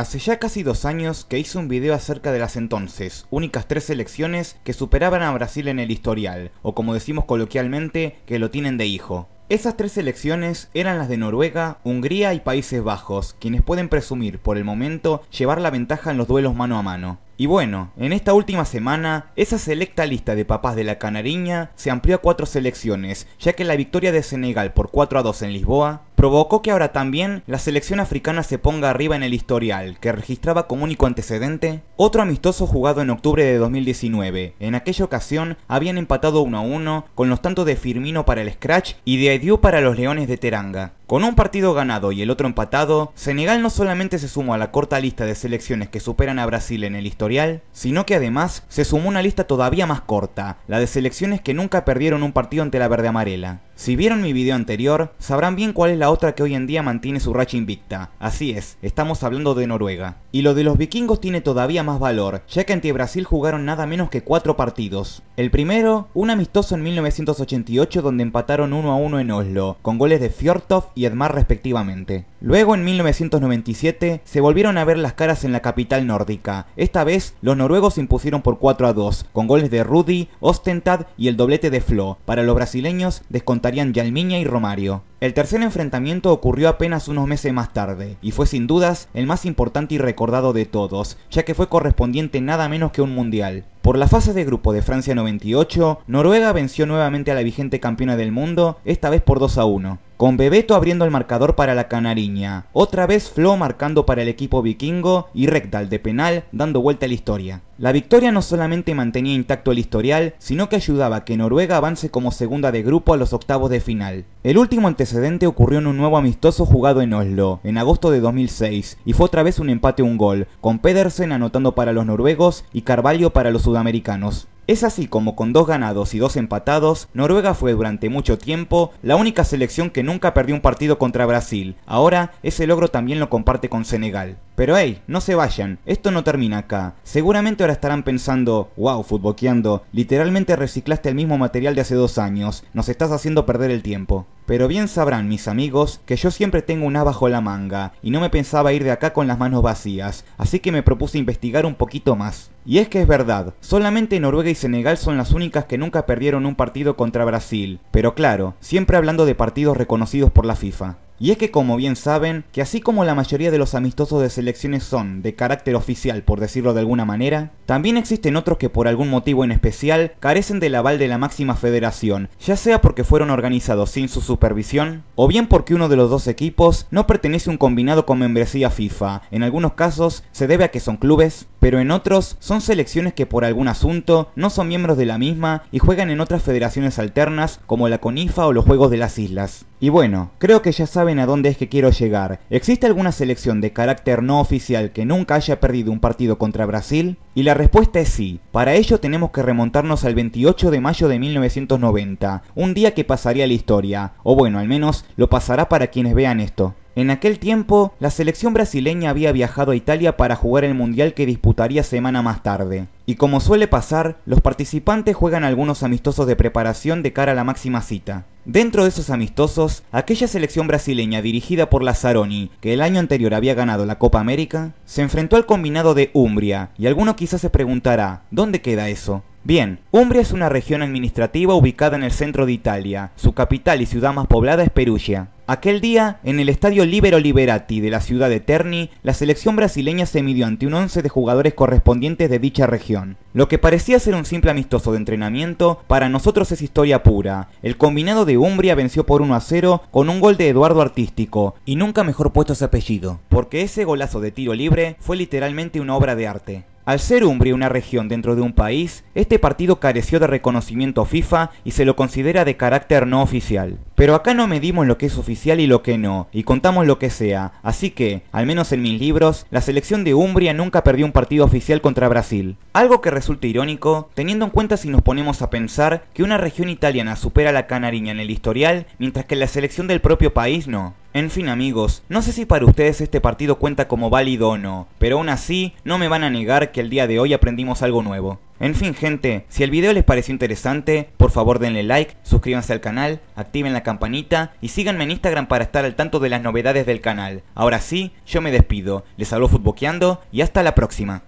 Hace ya casi dos años que hice un video acerca de las entonces únicas tres selecciones que superaban a Brasil en el historial, o como decimos coloquialmente, que lo tienen de hijo. Esas tres selecciones eran las de Noruega, Hungría y Países Bajos, quienes pueden presumir por el momento llevar la ventaja en los duelos mano a mano. Y bueno, en esta última semana, esa selecta lista de papás de la Canariña se amplió a cuatro selecciones, ya que la victoria de Senegal por 4 a 2 en Lisboa provocó que ahora también la selección africana se ponga arriba en el historial, que registraba como único antecedente otro amistoso jugado en octubre de 2019. En aquella ocasión habían empatado 1 a 1 con los tantos de Firmino para el Scratch y de Aidú para los Leones de Teranga. Con un partido ganado y el otro empatado, Senegal no solamente se sumó a la corta lista de selecciones que superan a Brasil en el historial, sino que además se sumó una lista todavía más corta, la de selecciones que nunca perdieron un partido ante la verde amarela. Si vieron mi video anterior, sabrán bien cuál es la otra que hoy en día mantiene su racha invicta. Así es, estamos hablando de Noruega. Y lo de los vikingos tiene todavía más valor, ya que ante Brasil jugaron nada menos que cuatro partidos. El primero, un amistoso en 1988 donde empataron 1 a 1 en Oslo, con goles de Fjortov y y Edmar respectivamente. Luego, en 1997, se volvieron a ver las caras en la capital nórdica. Esta vez, los noruegos se impusieron por 4 a 2, con goles de Rudy, Ostentad y el doblete de Flo. Para los brasileños, descontarían Yalmiña y Romario. El tercer enfrentamiento ocurrió apenas unos meses más tarde, y fue sin dudas el más importante y recordado de todos, ya que fue correspondiente nada menos que un mundial. Por la fase de grupo de Francia 98, Noruega venció nuevamente a la vigente campeona del mundo, esta vez por 2 a 1 con Bebeto abriendo el marcador para la canariña, otra vez Flo marcando para el equipo vikingo y Rectal de penal dando vuelta a la historia. La victoria no solamente mantenía intacto el historial, sino que ayudaba a que Noruega avance como segunda de grupo a los octavos de final. El último antecedente ocurrió en un nuevo amistoso jugado en Oslo, en agosto de 2006, y fue otra vez un empate un gol, con Pedersen anotando para los noruegos y Carvalho para los sudamericanos. Es así como con dos ganados y dos empatados, Noruega fue durante mucho tiempo la única selección que nunca perdió un partido contra Brasil. Ahora ese logro también lo comparte con Senegal. Pero hey, no se vayan, esto no termina acá. Seguramente ahora estarán pensando, wow, futboqueando, literalmente reciclaste el mismo material de hace dos años, nos estás haciendo perder el tiempo. Pero bien sabrán, mis amigos, que yo siempre tengo un bajo la manga, y no me pensaba ir de acá con las manos vacías, así que me propuse investigar un poquito más. Y es que es verdad, solamente Noruega y Senegal son las únicas que nunca perdieron un partido contra Brasil, pero claro, siempre hablando de partidos reconocidos por la FIFA. Y es que como bien saben, que así como la mayoría de los amistosos de selecciones son de carácter oficial por decirlo de alguna manera, también existen otros que por algún motivo en especial carecen del aval de la máxima federación, ya sea porque fueron organizados sin su supervisión, o bien porque uno de los dos equipos no pertenece a un combinado con membresía FIFA. En algunos casos se debe a que son clubes, pero en otros son selecciones que por algún asunto no son miembros de la misma y juegan en otras federaciones alternas como la CONIFA o los Juegos de las Islas. Y bueno, creo que ya saben a dónde es que quiero llegar. ¿Existe alguna selección de carácter no oficial que nunca haya perdido un partido contra Brasil? Y la respuesta es sí. Para ello tenemos que remontarnos al 28 de mayo de 1990, un día que pasaría a la historia, o bueno, al menos lo pasará para quienes vean esto. En aquel tiempo, la selección brasileña había viajado a Italia para jugar el Mundial que disputaría semana más tarde. Y como suele pasar, los participantes juegan algunos amistosos de preparación de cara a la máxima cita. Dentro de esos amistosos, aquella selección brasileña dirigida por Lazzaroni, que el año anterior había ganado la Copa América, se enfrentó al combinado de Umbria, y alguno quizás se preguntará, ¿dónde queda eso? Bien, Umbria es una región administrativa ubicada en el centro de Italia. Su capital y ciudad más poblada es Perugia. Aquel día, en el estadio Libero Liberati de la ciudad de Terni, la selección brasileña se midió ante un once de jugadores correspondientes de dicha región. Lo que parecía ser un simple amistoso de entrenamiento, para nosotros es historia pura. El combinado de Umbria venció por 1 a 0 con un gol de Eduardo Artístico, y nunca mejor puesto ese apellido, porque ese golazo de tiro libre fue literalmente una obra de arte. Al ser Umbria una región dentro de un país, este partido careció de reconocimiento FIFA y se lo considera de carácter no oficial. Pero acá no medimos lo que es oficial y lo que no, y contamos lo que sea, así que, al menos en mis libros, la selección de Umbria nunca perdió un partido oficial contra Brasil. Algo que resulta irónico, teniendo en cuenta si nos ponemos a pensar que una región italiana supera a la canariña en el historial, mientras que la selección del propio país no. En fin amigos, no sé si para ustedes este partido cuenta como válido o no, pero aún así no me van a negar que el día de hoy aprendimos algo nuevo. En fin gente, si el video les pareció interesante, por favor denle like, suscríbanse al canal, activen la campanita y síganme en Instagram para estar al tanto de las novedades del canal. Ahora sí, yo me despido, les hablo Futboqueando y hasta la próxima.